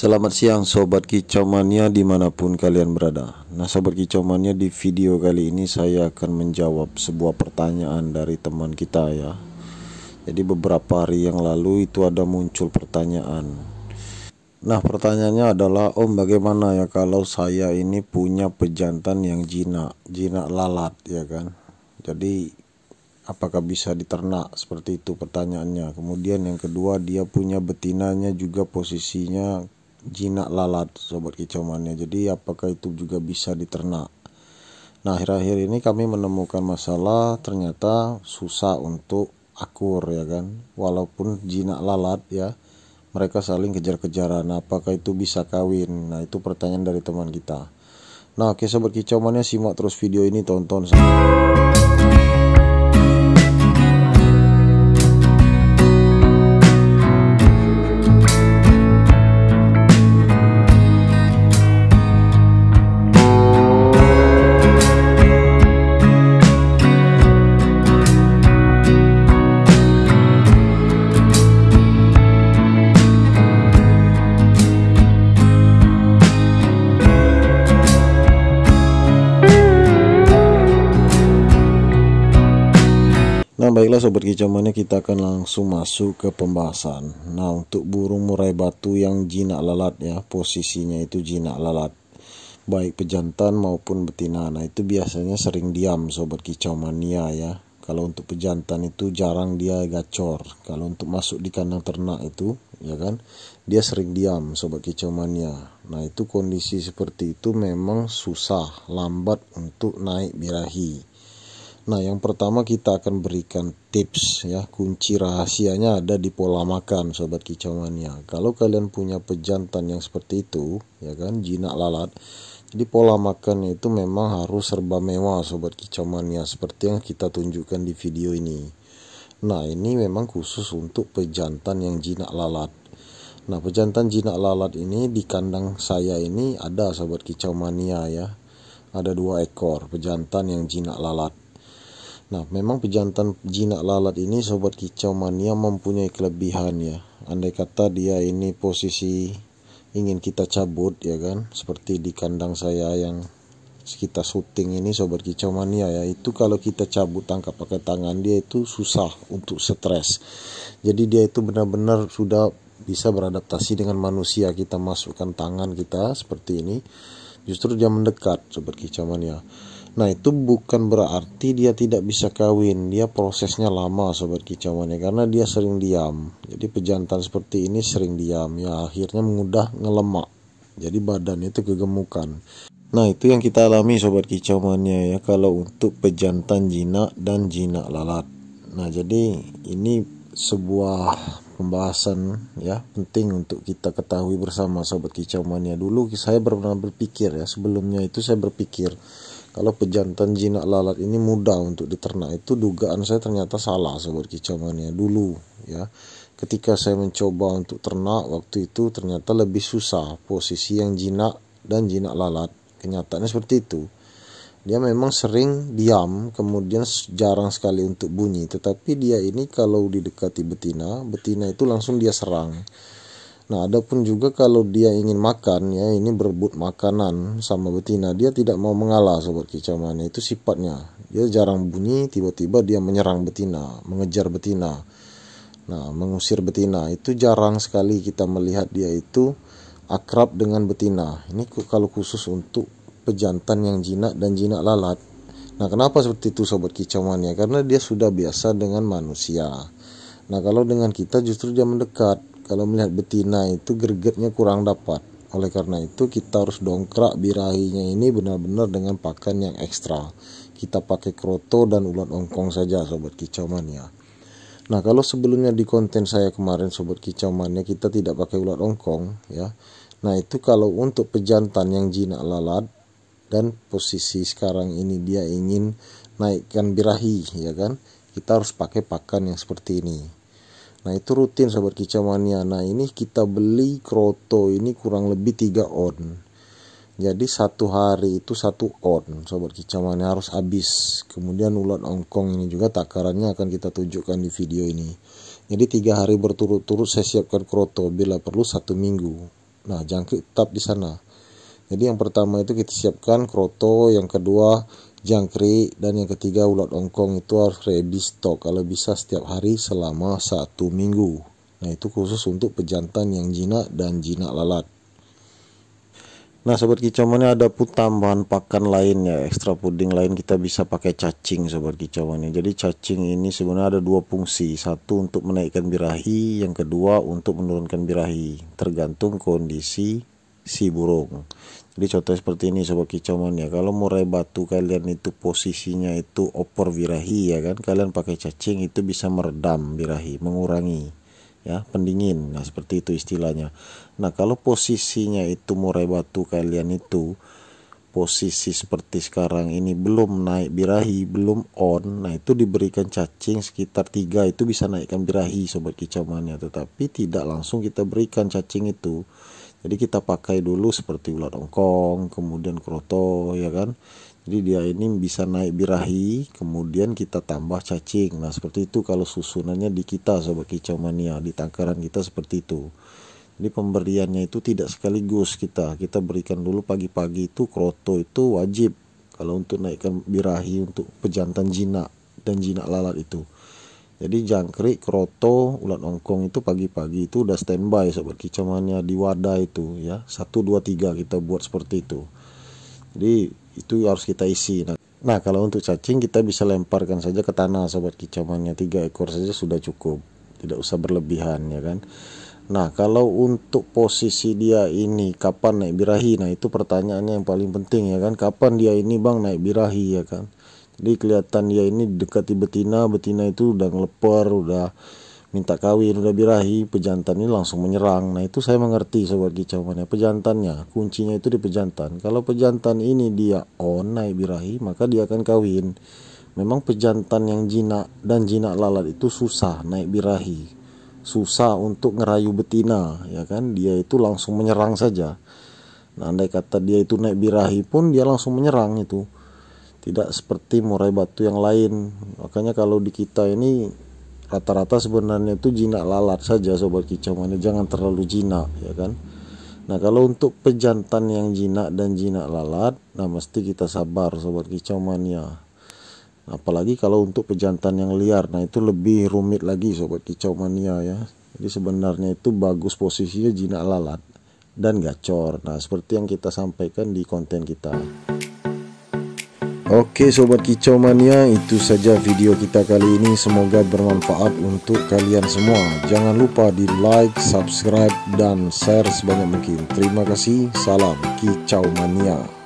Selamat siang Sobat mania dimanapun kalian berada Nah Sobat mania di video kali ini saya akan menjawab sebuah pertanyaan dari teman kita ya Jadi beberapa hari yang lalu itu ada muncul pertanyaan Nah pertanyaannya adalah om bagaimana ya kalau saya ini punya pejantan yang jinak Jinak lalat ya kan Jadi apakah bisa diternak seperti itu pertanyaannya Kemudian yang kedua dia punya betinanya juga posisinya jinak lalat sobat kicauannya. Jadi apakah itu juga bisa diternak? Nah akhir-akhir ini kami menemukan masalah ternyata susah untuk akur ya kan. Walaupun jinak lalat ya mereka saling kejar-kejaran. Apakah itu bisa kawin? Nah itu pertanyaan dari teman kita. Nah oke sobat kicauannya simak terus video ini tonton. Sampai... baiklah sobat kicamannya kita akan langsung masuk ke pembahasan. Nah untuk burung murai batu yang jinak lalat ya posisinya itu jinak lalat baik pejantan maupun betina. Nah itu biasanya sering diam sobat kicau ya. Kalau untuk pejantan itu jarang dia gacor. Kalau untuk masuk di kandang ternak itu ya kan dia sering diam sobat kicau Nah itu kondisi seperti itu memang susah lambat untuk naik birahi Nah, yang pertama kita akan berikan tips ya, kunci rahasianya ada di pola makan sobat kicauannya. Kalau kalian punya pejantan yang seperti itu, ya kan, jinak lalat. Jadi pola makan itu memang harus serba mewah sobat kicauannya seperti yang kita tunjukkan di video ini. Nah, ini memang khusus untuk pejantan yang jinak lalat. Nah, pejantan jinak lalat ini di kandang saya ini ada sobat kicau mania ya. Ada dua ekor pejantan yang jinak lalat. Nah, memang pejantan jinak lalat ini sobat kicau mania mempunyai kelebihan ya. Andai kata dia ini posisi ingin kita cabut ya kan, seperti di kandang saya yang kita syuting ini sobat kicau mania ya. Itu kalau kita cabut tangkap pakai tangan dia itu susah untuk stres. Jadi dia itu benar-benar sudah bisa beradaptasi dengan manusia. Kita masukkan tangan kita seperti ini. Justru dia mendekat sobat kicau mania. Nah itu bukan berarti dia tidak bisa kawin Dia prosesnya lama sobat kicauannya Karena dia sering diam Jadi pejantan seperti ini sering diam Ya akhirnya mudah ngelemak Jadi badan itu kegemukan Nah itu yang kita alami sobat kicauannya ya Kalau untuk pejantan jinak dan jinak lalat Nah jadi ini sebuah pembahasan ya penting untuk kita ketahui bersama sobat kicauannya dulu saya pernah berpikir ya sebelumnya itu saya berpikir kalau pejantan jinak lalat ini mudah untuk diternak itu dugaan saya ternyata salah sobat kicauannya dulu ya ketika saya mencoba untuk ternak waktu itu ternyata lebih susah posisi yang jinak dan jinak lalat kenyataannya seperti itu dia memang sering diam kemudian jarang sekali untuk bunyi tetapi dia ini kalau didekati betina betina itu langsung dia serang Nah, adapun juga kalau dia ingin makan ya ini berebut makanan sama betina, dia tidak mau mengalah sobat kicauannya itu sifatnya. Dia jarang bunyi, tiba-tiba dia menyerang betina, mengejar betina. Nah, mengusir betina itu jarang sekali kita melihat dia itu akrab dengan betina. Ini kalau khusus untuk pejantan yang jinak dan jinak lalat. Nah, kenapa seperti itu sobat kicauannya? Karena dia sudah biasa dengan manusia. Nah, kalau dengan kita justru dia mendekat kalau melihat betina itu gregetnya kurang dapat. Oleh karena itu kita harus dongkrak birahinya ini benar-benar dengan pakan yang ekstra. Kita pakai kroto dan ulat ongkong saja sobat kicau mania. Nah kalau sebelumnya di konten saya kemarin sobat kicau mania kita tidak pakai ulat ongkong ya. Nah itu kalau untuk pejantan yang jinak lalat dan posisi sekarang ini dia ingin naikkan birahi ya kan kita harus pakai pakan yang seperti ini Nah itu rutin sobat kicamania. Nah ini kita beli kroto ini kurang lebih 3 on. Jadi satu hari itu satu on sobat kicamania harus habis. Kemudian ulat ongkong ini juga takarannya akan kita tunjukkan di video ini. Jadi tiga hari berturut-turut saya siapkan kroto bila perlu satu minggu. Nah jangkrik tetap di sana. Jadi yang pertama itu kita siapkan kroto, yang kedua jangkrik dan yang ketiga ulat ongkong itu harus ready stock kalau bisa setiap hari selama satu minggu nah itu khusus untuk pejantan yang jinak dan jinak lalat nah sobat kicauan ada pun tambahan pakan lainnya, ya ekstra puding lain kita bisa pakai cacing sobat kicauan jadi cacing ini sebenarnya ada dua fungsi satu untuk menaikkan birahi yang kedua untuk menurunkan birahi tergantung kondisi si burung jadi contoh seperti ini sobat kicauan ya kalau murai batu kalian itu posisinya itu opor birahi ya kan kalian pakai cacing itu bisa meredam birahi mengurangi ya pendingin nah seperti itu istilahnya nah kalau posisinya itu murai batu kalian itu posisi seperti sekarang ini belum naik birahi, belum on, nah itu diberikan cacing sekitar tiga itu bisa naikkan birahi sobat kicauannya, tetapi tidak langsung kita berikan cacing itu jadi kita pakai dulu seperti ulat ongkong kemudian kroto ya kan jadi dia ini bisa naik birahi kemudian kita tambah cacing nah seperti itu kalau susunannya di kita sobat kicau mania di tangkaran kita seperti itu jadi pemberiannya itu tidak sekaligus kita kita berikan dulu pagi-pagi itu kroto itu wajib kalau untuk naikkan birahi untuk pejantan jinak dan jinak lalat itu jadi jangkrik, kroto, ulat ongkong itu pagi-pagi itu udah standby sobat kicamannya di wadah itu ya. satu dua tiga kita buat seperti itu. Jadi itu harus kita isi. Nah, nah kalau untuk cacing kita bisa lemparkan saja ke tanah sobat kicamannya. tiga ekor saja sudah cukup. Tidak usah berlebihan ya kan. Nah, kalau untuk posisi dia ini kapan naik birahi? Nah, itu pertanyaannya yang paling penting ya kan. Kapan dia ini Bang naik birahi ya kan? Jadi kelihatan dia ini dekati betina, betina itu udah ngeleper, udah minta kawin, udah birahi, pejantan ini langsung menyerang. Nah itu saya mengerti sobat kicau mana pejantannya, kuncinya itu di pejantan. Kalau pejantan ini dia on naik birahi, maka dia akan kawin. Memang pejantan yang jinak dan jinak lalat itu susah naik birahi, susah untuk ngerayu betina, ya kan? Dia itu langsung menyerang saja. Nah, andai kata dia itu naik birahi pun dia langsung menyerang itu tidak seperti murai batu yang lain makanya kalau di kita ini rata-rata sebenarnya itu jinak lalat saja sobat kicau mana jangan terlalu jinak ya kan nah kalau untuk pejantan yang jinak dan jinak lalat nah mesti kita sabar sobat kicau mania apalagi kalau untuk pejantan yang liar nah itu lebih rumit lagi sobat kicau mania ya jadi sebenarnya itu bagus posisinya jinak lalat dan gacor nah seperti yang kita sampaikan di konten kita Oke sobat kicau mania itu saja video kita kali ini semoga bermanfaat untuk kalian semua jangan lupa di like subscribe dan share sebanyak mungkin terima kasih salam kicau mania